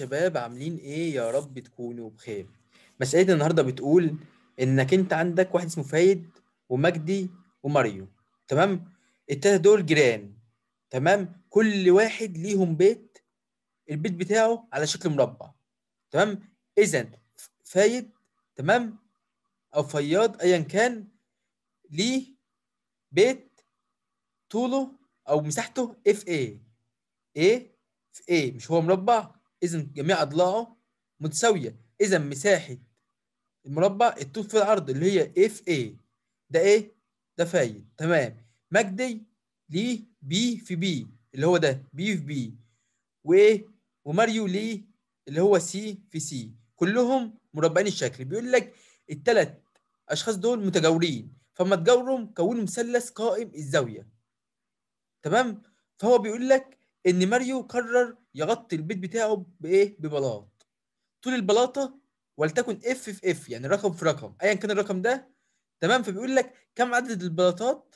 شباب عاملين ايه يا رب تكونوا بخير مسألة النهاردة بتقول انك انت عندك واحد اسمه فايد ومجدي وماريو تمام التلاتة دول جيران تمام كل واحد ليهم بيت البيت بتاعه على شكل مربع تمام اذا فايد تمام او فياض ايا كان ليه بيت طوله او مساحته اف ايه ايه في ايه مش هو مربع اذا جميع اضلاعه متساويه اذا مساحه المربع الطول في العرض اللي هي اف اي ده ايه ده فايد تمام مجدي ليه بي في بي اللي هو ده بي في بي وايه وماريو ليه اللي هو سي في سي كلهم مربعين الشكل بيقول لك التلات اشخاص دول متجاورين فما تجاورهم كونوا مثلث قائم الزاويه تمام فهو بيقول لك ان ماريو قرر يغطي البيت بتاعه بايه ببلاط طول البلاطه ولتكن اف في اف يعني رقم في رقم ايا كان الرقم ده تمام فبيقول لك كم عدد البلاطات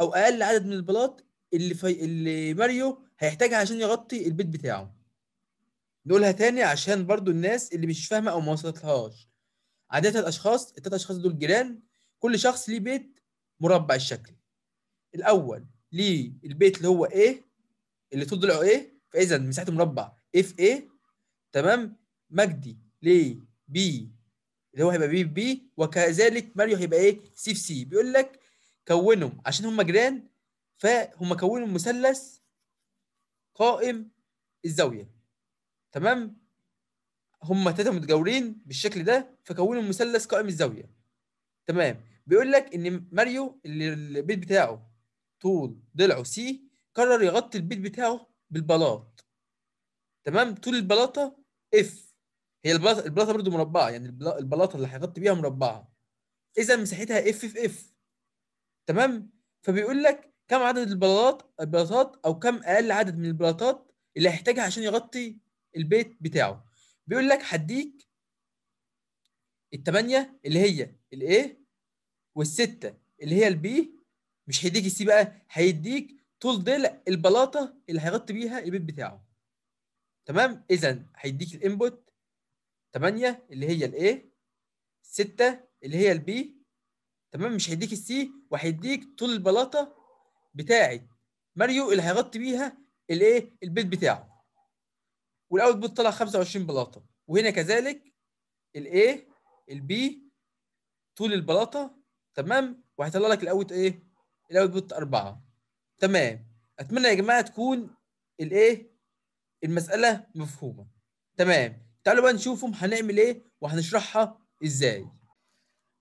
او اقل عدد من البلاط اللي في... اللي ماريو هيحتاجها عشان يغطي البيت بتاعه نقولها تاني عشان برضو الناس اللي مش فاهمه او ما وصلتلهاش عاده الاشخاص التلات اشخاص دول جيران كل شخص ليه بيت مربع الشكل الاول ليه البيت اللي هو ايه اللي طول ضلعه ايه فاذا مساحه المربع اف ايه تمام مجدي ل بي اللي هو هيبقى بي بي وكذلك ماريو هيبقى ايه سي في سي بيقول لك كونوا عشان هم جيران فهم كونوا مثلث قائم الزاويه تمام هم ثلاثه متجاورين بالشكل ده فكونوا مثلث قائم الزاويه تمام بيقول لك ان ماريو اللي البيت بتاعه طول ضلعه سي قرر يغطي البيت بتاعه بالبلاط تمام طول البلاطه اف هي البلاطه البلاطه برضه مربعه يعني البلاطه اللي هيغطي بيها مربعه اذا مساحتها اف في اف تمام فبيقول لك كم عدد البلاطات البلاطات او كم اقل عدد من البلاطات اللي هيحتاجها عشان يغطي البيت بتاعه بيقول لك هديك الثمانيه اللي هي الايه والسته اللي هي البي مش هيديك السي بقى هيديك طول ده البلاطه اللي هيغطي بيها البيت بتاعه تمام اذا هيديك الانبوت 8 اللي هي الاي 6 اللي هي البي تمام مش هيديك السي وهيديك طول البلاطه بتاعه ماريو اللي هيغطي بيها الايه البيت بتاعه والاوتبوت طلع 25 بلاطه وهنا كذلك الاي البي طول البلاطه تمام وهيطلع لك الاوت ايه الاوتبوت 4 تمام اتمنى يا جماعه تكون الايه المساله مفهومه تمام تعالوا بقى نشوفهم هنعمل ايه وهنشرحها ازاي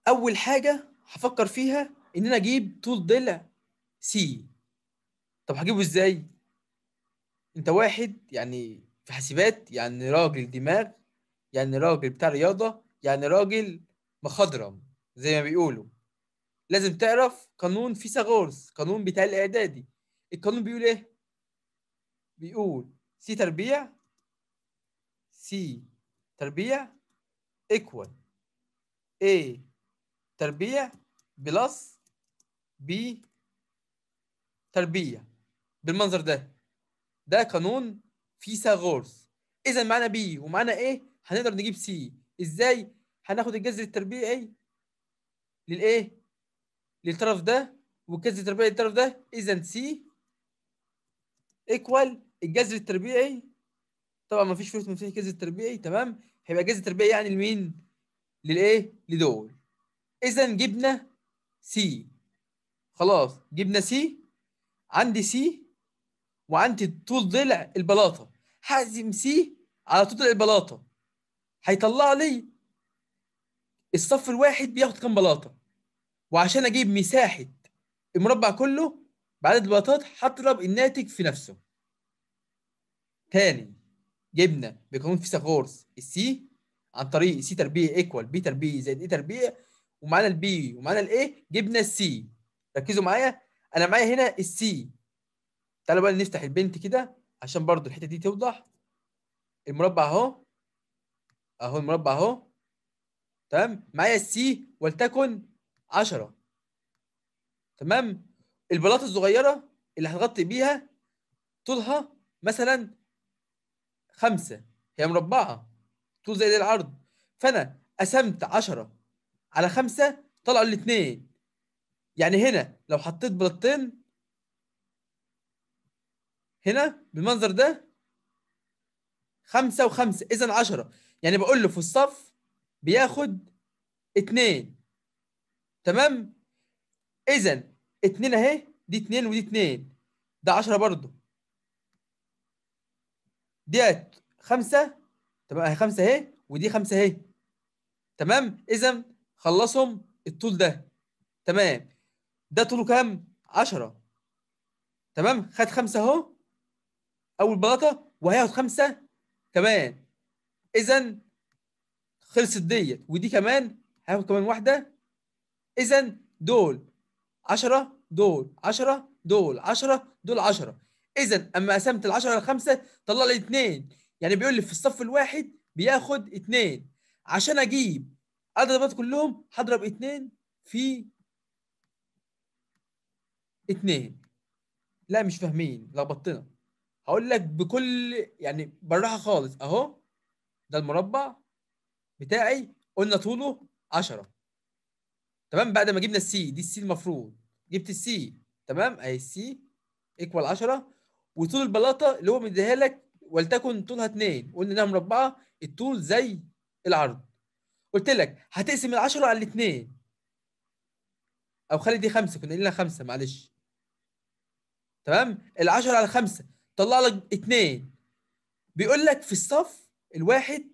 اول حاجه هفكر فيها ان انا اجيب طول ضلع سي طب هجيبه ازاي انت واحد يعني في حاسبات يعني راجل دماغ يعني راجل بتاع رياضه يعني راجل مخضرم زي ما بيقولوا لازم تعرف قانون فيثاغورس قانون بتاع الاعدادي القانون بيقول ايه بيقول سي تربيع سي تربيع ايكوال A تربيع بلس B تربيع بالمنظر ده ده قانون فيثاغورس اذا معنا B ومعنا A هنقدر نجيب C ازاي هناخد الجذر التربيعي للايه للطرف ده والجذر التربيعي للطرف ده اذا سي ايكوال الجذر التربيعي طبعا ما فيش فلوس مفيش جذر تربيعي تمام هيبقى جذر تربيعي يعني لمين؟ للايه؟ لدول اذا جبنا سي خلاص جبنا سي عندي سي وعندي طول ضلع البلاطه هحزم سي على طول ضلع البلاطه هيطلع لي الصف الواحد بياخد كام بلاطه وعشان اجيب مساحه المربع كله بعدد البلاطات هضرب الناتج في نفسه تاني جبنا بقانون فيثاغورس السي عن طريق سي تربيع ايكوال بي تربيع زائد اي تربيع ومعانا البي ومعانا الاي جبنا السي ركزوا معايا انا معايا هنا السي تعالوا بقى نفتح البنت كده عشان برضو الحته دي توضح المربع اهو اهو المربع اهو تمام معايا السي ولتكن 10 تمام البلاط الصغيره اللي هتغطي بيها طولها مثلا 5 هي مربعه طول زائد العرض فانا قسمت 10 على 5 طلعوا الاثنين يعني هنا لو حطيت بلاطين هنا بالمنظر ده خمسة وخمسة إذا عشرة يعني بقول له في الصف بياخد اتنين تمام اذا اتنين اهي دي اتنين ودي اتنين ده عشرة برضو ديت خمسة تمام اهي خمسة اهي ودي خمسة اهي تمام اذا خلصهم الطول ده تمام ده طوله كام عشرة تمام خد خمسة اهو اول بلاطة وهياخد خمسة كمان اذا خلصت ديت ودي كمان هياخد كمان واحدة اذا دول 10 دول 10 دول 10 دول 10 اذا اما قسمت ال 10 لخمسه طلع لي 2 يعني بيقول لي في الصف الواحد بياخد 2 عشان اجيب عدد الضربات كلهم هضرب 2 في 2 لا مش فاهمين لخبطتنا هقول لك بكل يعني بالراحه خالص اهو ده المربع بتاعي قلنا طوله 10 تمام بعد ما جبنا السي دي السي المفروض جبت السي تمام اهي السي ايكوال 10 وطول البلاطه اللي هو مديها لك ولتكن طولها 2 قلنا انها مربعه الطول زي العرض قلت لك هتقسم ال 10 على الاثنين او خلي دي 5 كنا قلنا 5 معلش تمام ال 10 على 5 طلع لك 2 بيقول لك في الصف الواحد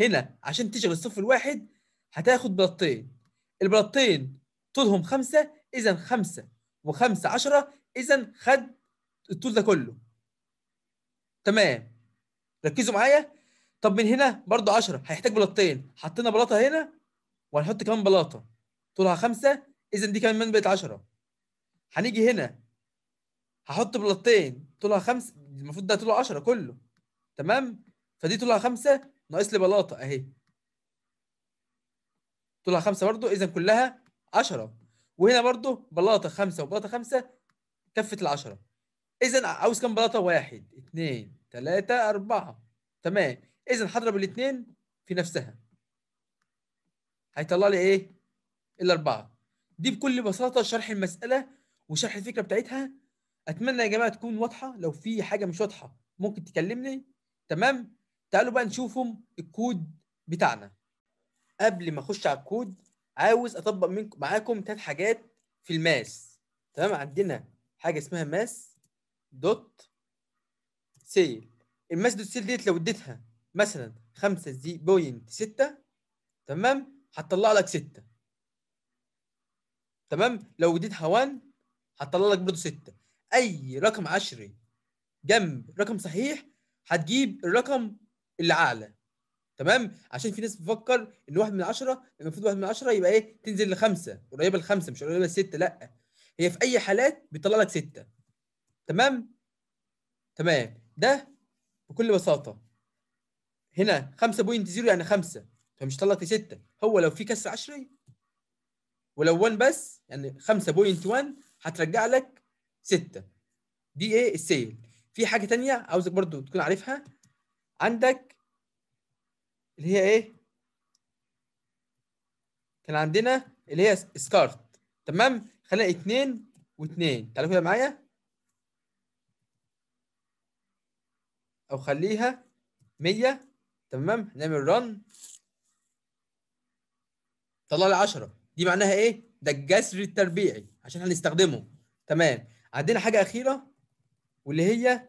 هنا عشان تشغل الصف الواحد هتاخد بلاطتين البلاطين طولهم خمسة إذا خمسة وخمسة عشرة إذا خد الطول ده كله تمام ركزوا معايا طب من هنا برضو عشرة هيحتاج بلاطين حطينا بلاطة هنا وهنحط كمان بلاطة طولها خمسة إذا دي كمان بقت عشرة هنيجي هنا هحط بلاطين طولها خمسة المفروض ده طوله عشرة كله تمام فدي طولها خمسة ناقص لي بلاطة أهي طولها خمسة برضو إذا كلها 10 وهنا برضو بلاطة خمسة وبلاطة خمسة كفة العشرة إذا عاوز كام بلاطة؟ واحد اتنين تلاتة أربعة تمام إذا هضرب الاتنين في نفسها هيطلع لي إيه؟ الأربعة دي بكل بساطة شرح المسألة وشرح الفكرة بتاعتها أتمنى يا جماعة تكون واضحة لو في حاجة مش واضحة ممكن تكلمني تمام تعالوا بقى نشوفهم الكود بتاعنا قبل ما اخش على الكود عاوز اطبق منكم معاكم ثلاث حاجات في الماس تمام عندنا حاجه اسمها ماس دوت سيل الماس دوت سيل ديت لو اديتها مثلا 5.6 تمام هتطلع لك 6 تمام لو اديتها 1 هتطلع لك برضه 6 اي رقم عشري جنب رقم صحيح هتجيب الرقم اللي اعلى تمام عشان في ناس بتفكر ان واحد من عشرة المفروض واحد من عشرة يبقى ايه تنزل لخمسة قريبة لخمسة مش قريبة لستة لا هي في اي حالات بيطلع لك ستة تمام تمام ده بكل بساطة هنا 5.0 يعني 5 فمش طلع لي 6 هو لو في كسر عشري ولو 1 بس يعني 5.1 هترجع لك 6 دي ايه السيل في حاجة ثانيه عاوزك برضو تكون عارفها عندك اللي هي ايه كان عندنا اللي هي سكارت تمام خلينا اثنين واثنين تعالوا كده معايا او خليها 100 تمام نعمل رن طلع لي 10 دي معناها ايه ده الجسر التربيعي عشان هنستخدمه تمام عندنا حاجه اخيره واللي هي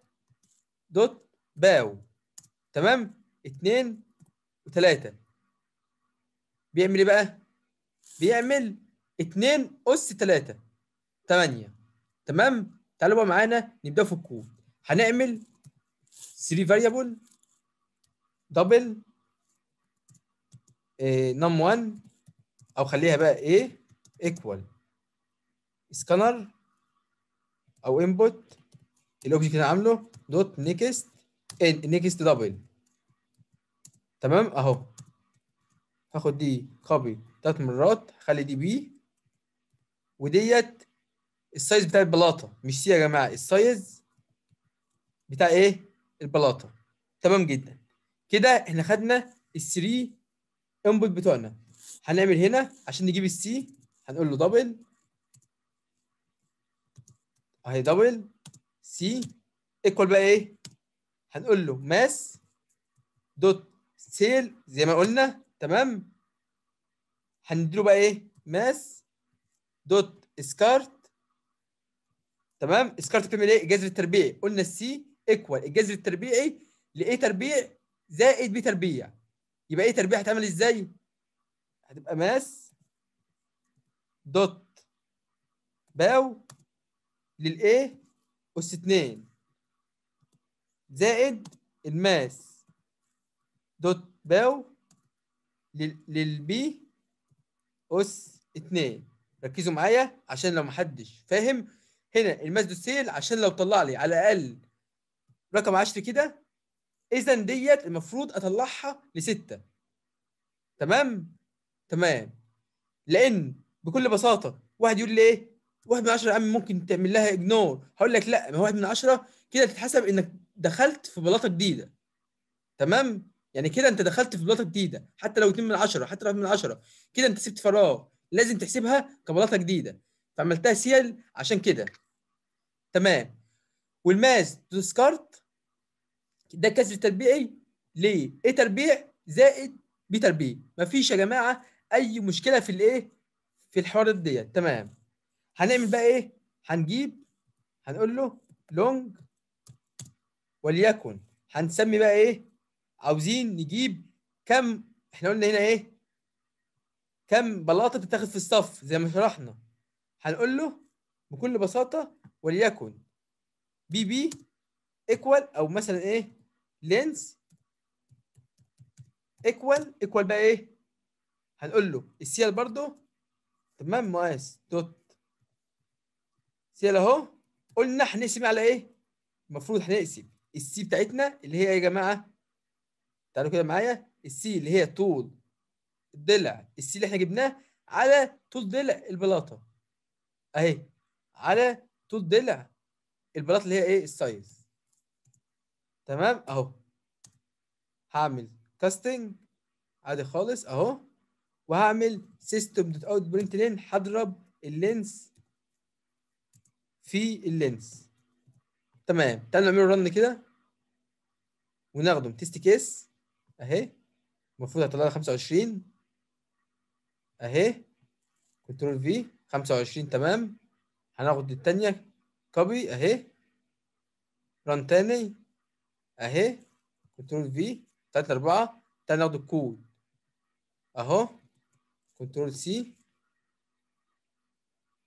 دوت باو تمام 2 وثلاثة بيعمل ايه بقى؟ بيعمل 2 أس 3 8 تمام؟ تعالوا بقى معانا نبدأ في الكود هنعمل 3 فاريبل دبل نم 1 أو خليها بقى ايه ايكوال سكانر أو انبوت الأوبجكت اللي أنا عامله دوت نيكست نيكست دبل تمام اهو هاخد دي كوبي تلات مرات خلي دي بي وديت السايز بتاع البلاطه مش سي يا جماعه السايز بتاع ايه البلاطه تمام جدا كده احنا خدنا الثري انبوت بتوعنا هنعمل هنا عشان نجيب السي هنقول له دبل اهي دبل سي ايكوال بقى ايه هنقول له ماس دوت سيل زي ما قلنا تمام هنديله بقى ايه ماس دوت اسكارت تمام اسكارت بتعمل ايه الجذر التربيعي قلنا السي ايكوال الجذر التربيعي لاي تربيع زائد بي تربيع يبقى ايه تربيع هتعمل ازاي هتبقى ماس دوت باو للايه اس 2 زائد الماس دوت باو للبي اس 2 ركزوا معايا عشان لو محدش فاهم هنا الماس سيل عشان لو طلع لي على الاقل رقم 10 كده اذا ديت المفروض اطلعها لسته تمام تمام لان بكل بساطه واحد يقول لي ايه واحد من 10 يا عم ممكن تعمل لها اجنور هقول لك لا ما هو واحد من 10 كده تتحسب انك دخلت في بلاطه جديده تمام يعني كده انت دخلت في بلاطه جديده حتى لو 2 من 10 حتى لو من 10 كده انت سبت فراغ لازم تحسبها كبلاطه جديده فعملتها سيل عشان كده تمام والماس ديسكارد ده كسر تربيعي ليه؟ ايه تربيع زائد بي تربيع مفيش يا جماعه اي مشكله في الايه؟ في الحوارات ديت تمام هنعمل بقى ايه؟ هنجيب هنقول له لونج وليكن هنسمي بقى ايه؟ عاوزين نجيب كم احنا قلنا هنا ايه كم بلاطه بتتاخد في الصف زي ما شرحنا هنقول له بكل بساطه وليكن بي بي ايكوال او مثلا ايه لينس ايكوال ايكوال بقى ايه هنقول له السيال برضو تمام مقاس دوت سيال اهو قلنا هنقسم على ايه المفروض هنقسم السي بتاعتنا اللي هي إيه يا جماعه تعالوا كده معايا السي اللي هي طول الضلع السي اللي احنا جبناه على طول ضلع البلاطه اهي على طول ضلع البلاطه اللي هي ايه السايز تمام اهو هعمل كاستنج عادي خالص اهو وهعمل سيستم دوت اوت برنت لين هضرب اللينس في اللينس تمام تعالوا نعمل رن كده وناخده تيست كيس اهي المفروض هيطلع لي 25 اهي كنترول في 25 تمام هناخد الثانيه كوبي اهي ران تاني اهي كنترول في 3 4 تعالى ناخد الكود اهو كنترول سي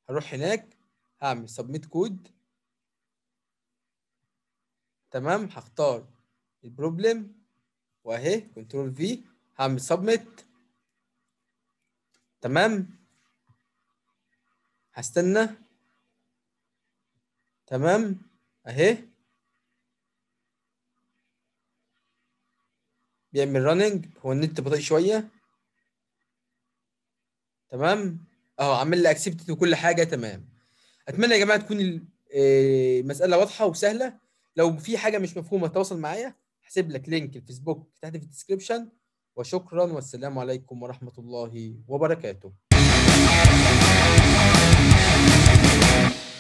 هروح هناك هعمل سبميت كود تمام هختار البروبلم واهي كنترول في هعمل سبميت تمام هستنى تمام اهي بيعمل راننج هو النت بطيء شويه تمام اهو عامل لي اكسبت وكل حاجه تمام اتمنى يا جماعه تكون آه، المساله واضحه وسهله لو في حاجه مش مفهومه تواصل معايا هحسب لك لينك الفيسبوك تحت في الديسكربشن وشكرا والسلام عليكم ورحمه الله وبركاته